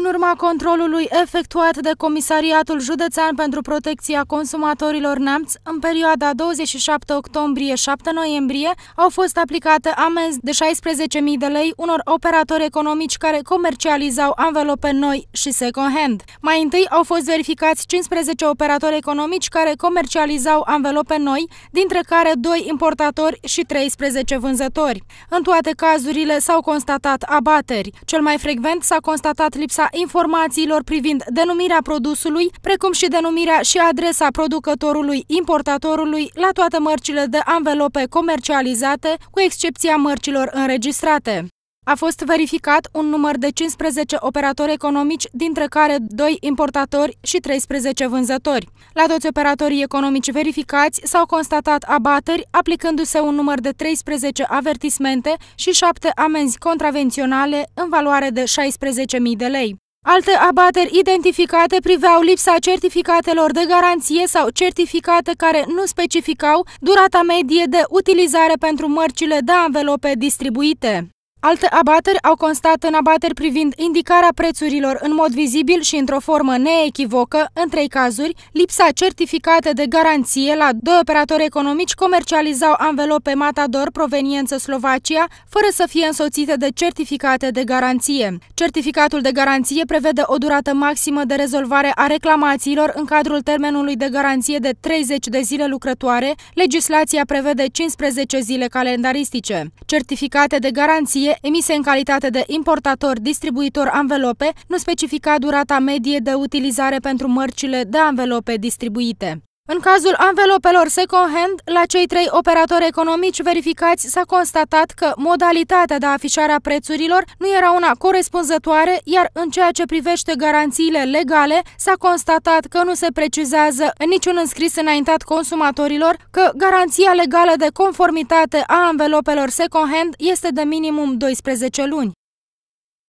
În urma controlului efectuat de Comisariatul Județean pentru Protecția Consumatorilor Neamț, în perioada 27 octombrie-7 noiembrie, au fost aplicate amenzi de 16.000 de lei unor operatori economici care comercializau anvelope noi și second-hand. Mai întâi au fost verificați 15 operatori economici care comercializau anvelope noi, dintre care 2 importatori și 13 vânzători. În toate cazurile s-au constatat abateri. Cel mai frecvent s-a constatat lipsa informațiilor privind denumirea produsului, precum și denumirea și adresa producătorului, importatorului la toate mărcile de anvelope comercializate, cu excepția mărcilor înregistrate. A fost verificat un număr de 15 operatori economici, dintre care 2 importatori și 13 vânzători. La toți operatorii economici verificați s-au constatat abateri, aplicându-se un număr de 13 avertismente și 7 amenzi contravenționale în valoare de 16.000 de lei. Alte abateri identificate priveau lipsa certificatelor de garanție sau certificate care nu specificau durata medie de utilizare pentru mărcile de anvelope distribuite. Alte abateri au constat în abateri privind indicarea prețurilor în mod vizibil și într-o formă neechivocă, în trei cazuri, lipsa certificate de garanție la doi operatori economici comercializau anvelope Matador proveniență Slovacia, fără să fie însoțite de certificate de garanție. Certificatul de garanție prevede o durată maximă de rezolvare a reclamațiilor în cadrul termenului de garanție de 30 de zile lucrătoare, legislația prevede 15 zile calendaristice. Certificate de garanție medie emise în calitate de importator-distribuitor anvelope nu specifica durata medie de utilizare pentru mărcile de anvelope distribuite. În cazul anvelopelor second-hand, la cei trei operatori economici verificați s-a constatat că modalitatea de afișare a prețurilor nu era una corespunzătoare, iar în ceea ce privește garanțiile legale, s-a constatat că nu se precizează în niciun înscris înaintat consumatorilor că garanția legală de conformitate a anvelopelor second-hand este de minimum 12 luni.